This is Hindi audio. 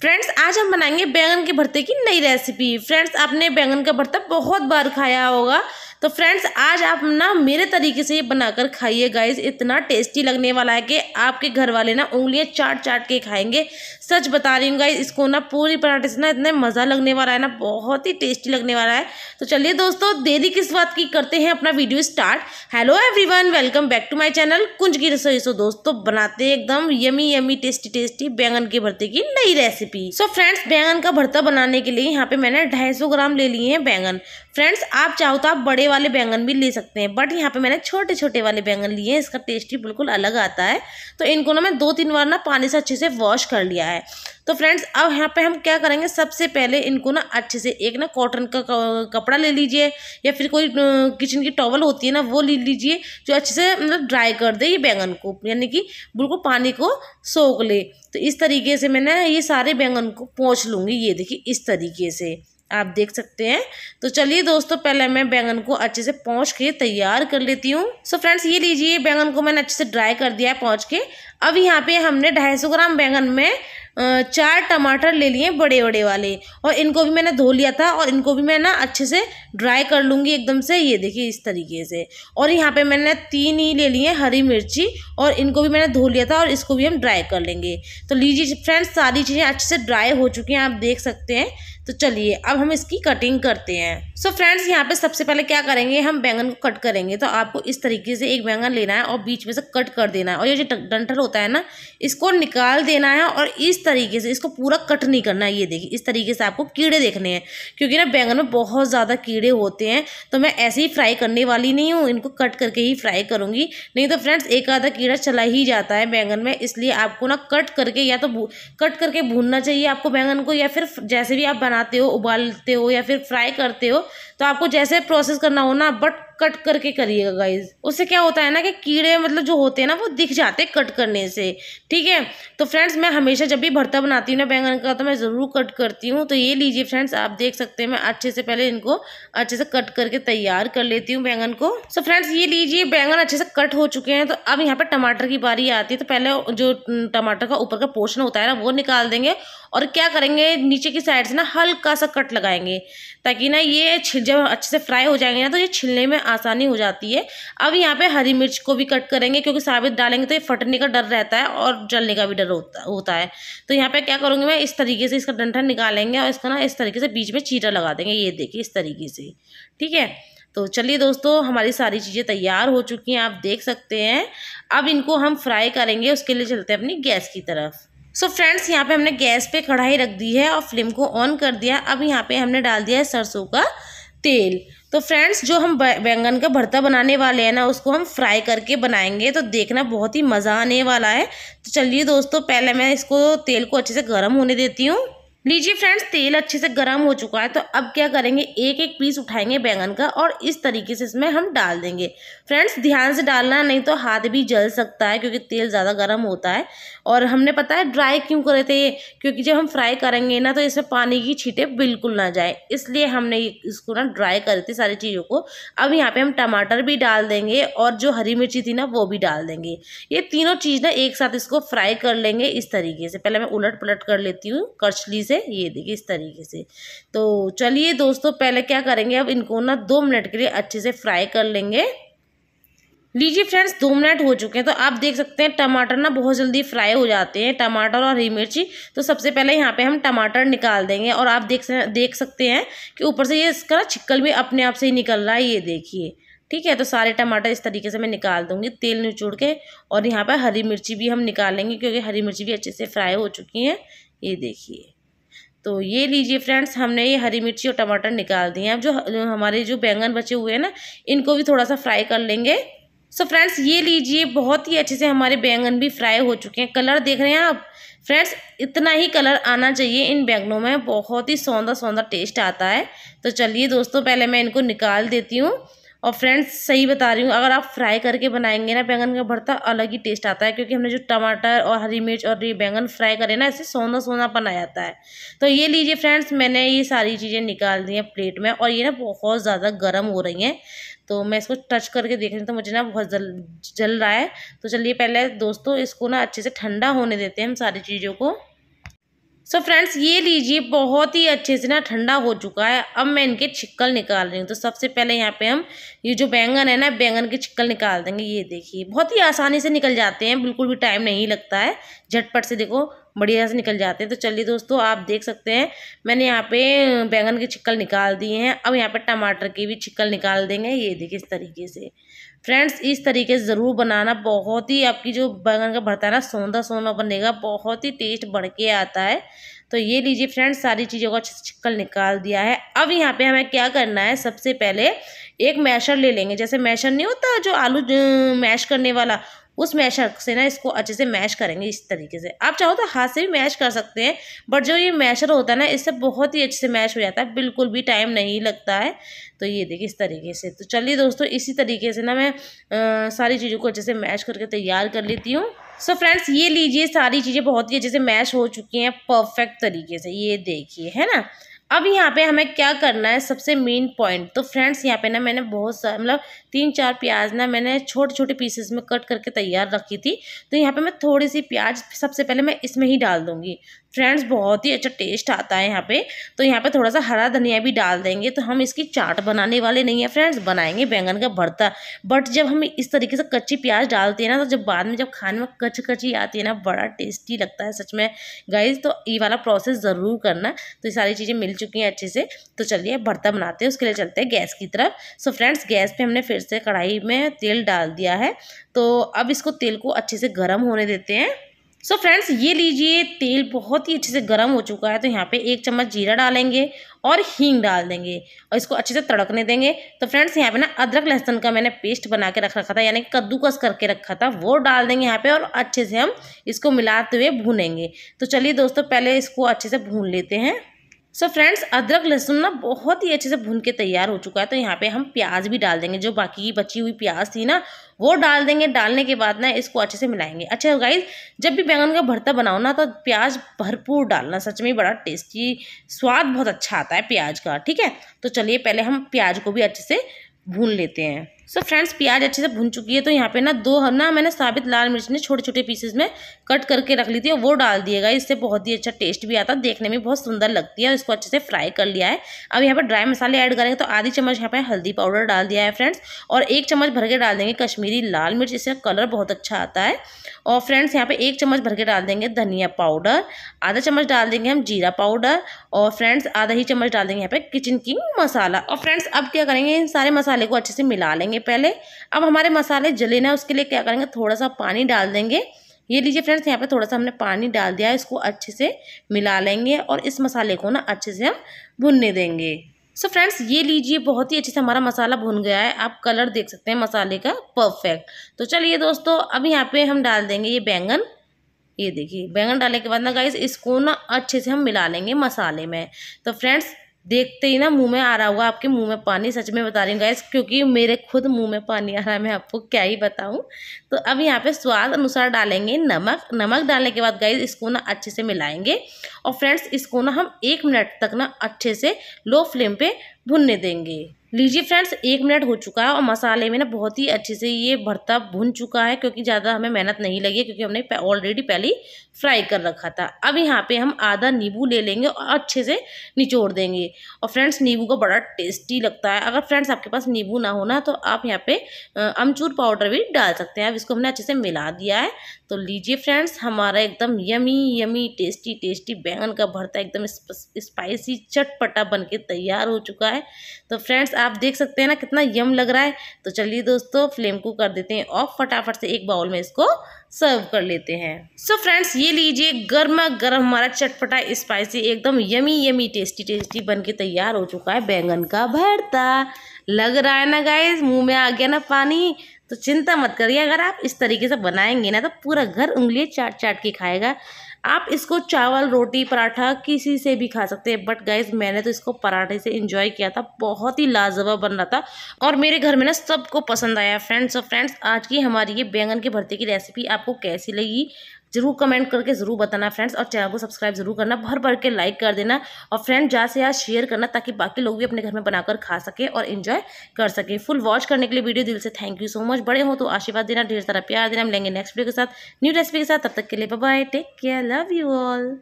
फ्रेंड्स आज हम बनाएंगे बैंगन के भरते की नई रेसिपी फ्रेंड्स आपने बैंगन का भरता बहुत बार खाया होगा तो फ्रेंड्स आज आप ना मेरे तरीके से ये बनाकर खाइए गाइज इतना टेस्टी लगने वाला है कि आपके घर वाले ना उंगलियाँ चाट चाट के खाएंगे सच बता रही हूँ गाइज इसको ना पूरी पराठे से ना इतना मज़ा लगने वाला है ना बहुत ही टेस्टी लगने वाला है तो चलिए दोस्तों देरी किस बात की करते हैं अपना video start hello every welcome back to my channel Kunj ki Rasoi सो दोस्तों बनाते हैं एकदम यमी यमी टेस्टी टेस्टी बैंगन के भरते की नई रेसिपी सो फ्रेंड्स बैंगन का भरता बनाने के लिए यहाँ पे मैंने ढाई ग्राम ले लिए हैं बैंगन फ्रेंड्स आप चाहो तो आप बड़े वाले बैंगन भी ले सकते हैं बट यहाँ पे मैंने छोटे छोटे वाले बैंगन लिए हैं इसका टेस्ट ही बिल्कुल अलग आता है तो इनको ना मैं दो तीन बार ना पानी से अच्छे से वॉश कर लिया है तो फ्रेंड्स अब यहाँ पे हम क्या करेंगे सबसे पहले इनको ना अच्छे से एक ना कॉटन का कपड़ा ले लीजिए या फिर कोई किचन की टॉवल होती है ना वो ले लीजिए जो अच्छे से मतलब ड्राई कर दे ये बैंगन को यानी कि बिल्कुल पानी को सोख ले तो इस तरीके से मैं ये सारे बैंगन को पोंछ लूँगी ये देखिए इस तरीके से आप देख सकते हैं तो चलिए दोस्तों पहले मैं बैंगन को अच्छे से पहुँच के तैयार कर लेती हूँ सो फ्रेंड्स ये लीजिए बैंगन को मैंने अच्छे से ड्राई कर दिया है पहुँच के अब यहाँ पे हमने 250 ग्राम बैंगन में चार टमाटर ले लिए बड़े बड़े वाले और इनको भी मैंने धो लिया था और इनको भी मैं ना अच्छे से ड्राई कर लूँगी एकदम से ये देखिए इस तरीके से और यहाँ पे मैंने तीन ही ले लिए हरी मिर्ची और इनको भी मैंने धो लिया था और इसको भी हम ड्राई कर लेंगे तो लीजिए फ्रेंड्स सारी चीज़ें अच्छे से ड्राई हो चुकी हैं आप देख सकते हैं तो चलिए अब हम इसकी कटिंग करते हैं सो फ्रेंड्स यहाँ पे सबसे पहले क्या करेंगे हम बैंगन को कट करेंगे तो आपको इस तरीके से एक बैंगन लेना है और बीच में से कट कर देना है और ये जो डंठल होता है ना इसको निकाल देना है और इस तरीके से इसको पूरा कट नहीं करना है ये देखिए इस तरीके से आपको कीड़े देखने हैं क्योंकि ना बैंगन में बहुत ज़्यादा कीड़े कीड़े होते हैं तो मैं ऐसे ही फ्राई करने वाली नहीं हूँ इनको कट करके ही फ्राई करूँगी नहीं तो फ्रेंड्स एक आधा कीड़ा चला ही जाता है बैंगन में इसलिए आपको ना कट करके या तो कट करके भूनना चाहिए आपको बैंगन को या फिर जैसे भी आप बनाते हो उबालते हो या फिर फ्राई करते हो तो आपको जैसे प्रोसेस करना हो ना बट कट करके करिएगा गाइज उससे क्या होता है ना कि कीड़े मतलब जो होते हैं ना वो दिख जाते हैं कट करने से ठीक है तो फ्रेंड्स मैं हमेशा जब भी भरता बनाती हूँ ना बैंगन का तो मैं ज़रूर कट करती हूँ तो ये लीजिए फ्रेंड्स आप देख सकते हैं मैं अच्छे से पहले इनको अच्छे से कट करके तैयार कर लेती हूँ बैंगन को सो so फ्रेंड्स ये लीजिए बैंगन अच्छे से कट हो चुके हैं तो अब यहाँ पर टमाटर की बारी आती है तो पहले जो टमाटर का ऊपर का पोर्शन होता है ना वो निकाल देंगे और क्या करेंगे नीचे की साइड से ना हल्का सा कट लगाएंगे ताकि ना ये जब अच्छे से फ्राई हो जाएंगे ना तो ये छिलने में आसानी हो जाती है अब यहाँ पे हरी मिर्च को भी कट करेंगे क्योंकि साबित डालेंगे तो ये फटने का डर रहता है और जलने का भी डर होता होता है तो यहाँ पे क्या करूँगी मैं इस तरीके से इसका डंठन निकालेंगे और इसका ना इस तरीके से बीच में चीरा लगा देंगे ये देखिए इस तरीके से ठीक है तो चलिए दोस्तों हमारी सारी चीज़ें तैयार हो चुकी हैं आप देख सकते हैं अब इनको हम फ्राई करेंगे उसके लिए चलते हैं अपनी गैस की तरफ सो so फ्रेंड्स यहाँ पे हमने गैस पे कढ़ाई रख दी है और फ्लेम को ऑन कर दिया अब यहाँ पे हमने डाल दिया है सरसों का तेल तो फ्रेंड्स जो हम बैंगन का भरता बनाने वाले हैं ना उसको हम फ्राई करके बनाएंगे तो देखना बहुत ही मज़ा आने वाला है तो चलिए दोस्तों पहले मैं इसको तेल को अच्छे से गर्म होने देती हूँ लीजिए फ्रेंड्स तेल अच्छे से गर्म हो चुका है तो अब क्या करेंगे एक एक पीस उठाएंगे बैंगन का और इस तरीके से इसमें हम डाल देंगे फ्रेंड्स ध्यान से डालना नहीं तो हाथ भी जल सकता है क्योंकि तेल ज़्यादा गर्म होता है और हमने पता है ड्राई क्यों करे थे ये क्योंकि जब हम फ्राई करेंगे ना तो इसमें पानी की छीटे बिल्कुल ना जाए इसलिए हमने इसको ना ड्राई करे थे सारी चीज़ों को अब यहाँ पर हम टमाटर भी डाल देंगे और जो हरी मिर्ची थी ना वो भी डाल देंगे ये तीनों चीज़ ना एक साथ इसको फ्राई कर लेंगे इस तरीके से पहले मैं उलट पलट कर लेती हूँ कर्चली से ये देखिए इस तरीके से तो चलिए दोस्तों पहले क्या करेंगे अब इनको ना दो मिनट के लिए अच्छे से फ्राई कर लेंगे लीजिए फ्रेंड्स दो मिनट हो चुके हैं तो आप देख सकते हैं टमाटर ना बहुत जल्दी फ्राई हो जाते हैं टमाटर और हरी मिर्ची तो सबसे पहले यहाँ पे हम टमाटर निकाल देंगे और आप देख देख सकते हैं कि ऊपर से ये इसका छिक्कल भी अपने आप से ही निकल रहा है ये देखिए ठीक है तो सारे टमाटर इस तरीके से मैं निकाल दूंगी तेल निचोड़ के और यहाँ पर हरी मिर्ची भी हम निकालेंगे क्योंकि हरी मिर्ची भी अच्छे से फ्राई हो चुकी हैं ये देखिए तो ये लीजिए फ्रेंड्स हमने ये हरी मिर्ची और टमाटर निकाल दिए अब जो हमारे जो बैंगन बचे हुए हैं ना इनको भी थोड़ा सा फ्राई कर लेंगे सो so फ्रेंड्स ये लीजिए बहुत ही अच्छे से हमारे बैंगन भी फ्राई हो चुके हैं कलर देख रहे हैं आप फ्रेंड्स इतना ही कलर आना चाहिए इन बैंगनों में बहुत ही सौंदा सौंदा टेस्ट आता है तो चलिए दोस्तों पहले मैं इनको निकाल देती हूँ और फ्रेंड्स सही बता रही हूँ अगर आप फ्राई करके बनाएंगे ना बैंगन का भरता अलग ही टेस्ट आता है क्योंकि हमने जो टमाटर और हरी मिर्च और ये बैंगन फ्राई करें ना इससे सोना सोना बना जाता है तो ये लीजिए फ्रेंड्स मैंने ये सारी चीज़ें निकाल दी हैं प्लेट में और ये ना बहुत ज़्यादा गर्म हो रही हैं तो मैं इसको टच करके देख रही तो मुझे ना बहुत जल जल रहा है तो चलिए पहले दोस्तों इसको ना अच्छे से ठंडा होने देते हैं हम सारी चीज़ों को सो so फ्रेंड्स ये लीजिए बहुत ही अच्छे से ना ठंडा हो चुका है अब मैं इनके छिक्कल निकाल रही हूँ तो सबसे पहले यहाँ पे हम ये जो बैंगन है ना बैंगन के छिक्कल निकाल देंगे ये देखिए बहुत ही आसानी से निकल जाते हैं बिल्कुल भी टाइम नहीं लगता है झटपट से देखो बढ़िया से निकल जाते हैं तो चलिए दोस्तों आप देख सकते हैं मैंने यहाँ पे बैंगन के छिक्कल निकाल दिए हैं अब यहाँ पे टमाटर के भी छिक्कल निकाल देंगे ये देखिए इस तरीके से फ्रेंड्स इस तरीके से ज़रूर बनाना बहुत ही आपकी जो बैंगन का भरता है ना सोंदा सोना बनेगा बहुत ही टेस्ट बढ़ के आता है तो ये लीजिए फ्रेंड्स सारी चीज़ों का छिक्कल निकाल दिया है अब यहाँ पे हमें क्या करना है सबसे पहले एक मैशर ले लेंगे जैसे मैशर नहीं होता जो आलू मैश करने वाला उस मैशर से ना इसको अच्छे से मैश करेंगे इस तरीके से आप चाहो तो हाथ से भी मैश कर सकते हैं बट जो ये मैशर होता है ना इससे बहुत ही अच्छे से मैश हो जाता है बिल्कुल भी टाइम नहीं लगता है तो ये देखिए इस तरीके से तो चलिए दोस्तों इसी तरीके से ना मैं आ, सारी चीज़ों को अच्छे से मैश करके तैयार कर लेती हूँ सो फ्रेंड्स ये लीजिए सारी चीज़ें बहुत ही अच्छे से मैश हो चुकी हैं परफेक्ट तरीके से ये देखिए है ना अब यहाँ पे हमें क्या करना है सबसे मेन पॉइंट तो फ्रेंड्स यहाँ पे ना मैंने बहुत सारा मतलब तीन चार प्याज ना मैंने छोटे छोटे पीसेस में कट करके तैयार रखी थी तो यहाँ पे मैं थोड़ी सी प्याज सबसे पहले मैं इसमें ही डाल दूँगी फ्रेंड्स बहुत ही अच्छा टेस्ट आता है यहाँ पे तो यहाँ पे थोड़ा सा हरा धनिया भी डाल देंगे तो हम इसकी चाट बनाने वाले नहीं है फ्रेंड्स बनाएंगे बैंगन का भरता बट जब हम इस तरीके से कच्ची प्याज डालते हैं ना तो जब बाद में जब खाने में कच कची आती है ना बड़ा टेस्टी लगता है सच में गाइज तो ये वाला प्रोसेस ज़रूर करना तो ये सारी चीज़ें मिल चुकी हैं अच्छे से तो चलिए भरता बनाते हैं उसके लिए चलते हैं गैस की तरफ सो फ्रेंड्स गैस पर हमने फिर से कढ़ाई में तेल डाल दिया है तो अब इसको तेल को अच्छे से गर्म होने देते हैं सो so फ्रेंड्स ये लीजिए तेल बहुत ही अच्छे से गर्म हो चुका है तो यहाँ पे एक चम्मच जीरा डालेंगे और हींग डाल देंगे और इसको अच्छे से तड़कने देंगे तो फ्रेंड्स यहाँ पे ना अदरक लहसुन का मैंने पेस्ट बना के रख रखा था यानी कद्दूकस करके रखा था वो डाल देंगे यहाँ पे और अच्छे से हम इसको मिलाते हुए भूनेंगे तो चलिए दोस्तों पहले इसको अच्छे से भून लेते हैं सो so फ्रेंड्स अदरक लहसुन ना बहुत ही अच्छे से भून के तैयार हो चुका है तो यहाँ पे हम प्याज भी डाल देंगे जो बाकी की बची हुई प्याज थी ना वो डाल देंगे डालने के बाद ना इसको अच्छे से मिलाएंगे अच्छा गाइज जब भी बैंगन का भरता बनाओ ना तो प्याज भरपूर डालना सच में बड़ा टेस्टी स्वाद बहुत अच्छा आता है प्याज का ठीक है तो चलिए पहले हम प्याज को भी अच्छे से भून लेते हैं सो फ्रेंड्स प्याज अच्छे से भुन चुकी है तो यहाँ पे ना दो हम ना मैंने साबित लाल मिर्च ने छोटे छोटे पीसेस में कट करके रख ली थी और वो डाल दिएगा इससे बहुत ही अच्छा टेस्ट भी आता है देखने में बहुत सुंदर लगती है और इसको अच्छे से फ्राई कर लिया है अब यहाँ पर ड्राई मसाले ऐड करेंगे तो आधी चम्मच यहाँ पर हल्दी पाउडर डाल दिया है फ्रेंड्स और एक चम्मच भर के डाल देंगे कश्मीरी लाल मिर्च इससे कलर बहुत अच्छा आता है और फ्रेंड्स यहाँ पर एक चम्मच भर के डाल देंगे धनिया पाउडर आधा चम्मच डाल देंगे हम जीरा पाउडर और फ्रेंड्स आधा ही चम्मच डाल देंगे यहाँ पर किचन किंग मसाला और फ्रेंड्स अब क्या करेंगे इन सारे मसाले को अच्छे से मिला लेंगे लेंगे पहले अब हमारे मसाले जले ना उसके लिए क्या करेंगे थोड़ा सा पानी डाल देंगे ये लीजिए फ्रेंड्स यहाँ पे थोड़ा सा हमने पानी डाल दिया है इसको अच्छे से मिला लेंगे और इस मसाले को ना अच्छे से हम भुनने देंगे सो so फ्रेंड्स ये लीजिए बहुत ही अच्छे से हमारा मसाला भुन गया है आप कलर देख सकते हैं मसाले का परफेक्ट तो चलिए दोस्तों अब यहाँ पे हम डाल देंगे ये बैंगन ये देखिए बैंगन डालने के बाद ना गाइस इसको ना अच्छे से हम मिला लेंगे मसाले में तो फ्रेंड्स देखते ही ना मुंह में आ रहा होगा आपके मुंह में पानी सच में बता रही हूँ गैस क्योंकि मेरे खुद मुंह में पानी आ रहा है मैं आपको क्या ही बताऊँ तो अब यहाँ पे स्वाद अनुसार डालेंगे नमक नमक डालने के बाद गैस इसको ना अच्छे से मिलाएंगे और फ्रेंड्स इसको ना हम एक मिनट तक ना अच्छे से लो फ्लेम पे भुनने देंगे लीजिए फ्रेंड्स एक मिनट हो चुका है और मसाले में ना बहुत ही अच्छे से ये भरता भुन चुका है क्योंकि ज़्यादा हमें मेहनत नहीं लगी क्योंकि हमने ऑलरेडी पहले फ्राई कर रखा था अब यहाँ पे हम आधा नींबू ले लेंगे और अच्छे से निचोड़ देंगे और फ्रेंड्स नींबू का बड़ा टेस्टी लगता है अगर फ्रेंड्स आपके पास नींबू ना हो ना तो आप यहाँ पर अमचूर पाउडर भी डाल सकते हैं अब इसको हमने अच्छे से मिला दिया है तो लीजिए फ्रेंड्स हमारा एकदम यमी यमी टेस्टी टेस्टी बैंगन का भरता एकदम स्पाइसी चटपटा बन के तैयार हो चुका है तो फ्रेंड्स आप देख सकते हैं ना कितना यम लग रहा है तो चलिए दोस्तों फ्लेम को कर देते हैं ऑफ फटाफट से एक बाउल में इसको सर्व कर लेते हैं सो so फ्रेंड्स ये लीजिए गर्मा गर्म हमारा चटपटा स्पाइसी एकदम यमी यमी टेस्टी टेस्टी बन के तैयार हो चुका है बैंगन का भरता लग रहा है ना गाइज मुंह में आ गया ना पानी तो चिंता मत करिए अगर आप इस तरीके से बनाएंगे ना तो पूरा घर उंगली चाट चाट के खाएगा आप इसको चावल रोटी पराठा किसी से भी खा सकते हैं बट गाइज मैंने तो इसको पराठे से इंजॉय किया था बहुत ही लाजवाब बन रहा था और मेरे घर में ना सबको पसंद आया फ्रेंड्स और फ्रेंड्स आज की हमारी ये बैंगन की भर्ती की रेसिपी आपको कैसी लगी जरूर कमेंट करके ज़रूर बताना फ्रेंड्स और चैनल को सब्सक्राइब जरूर करना भर भर के लाइक कर देना और फ्रेंड जहाँ से यहाँ शेयर करना ताकि बाकी लोग भी अपने घर में बनाकर खा सके और एंजॉय कर सकें फुल वॉच करने के लिए वीडियो दिल से थैंक यू सो मच बड़े हो तो आशीर्वाद देना ढेर सारा प्यार देना हम लेंगे नेक्स्ट वीडियो के साथ न्यू रेसिपी के साथ तब तक के लिए bye take care love you all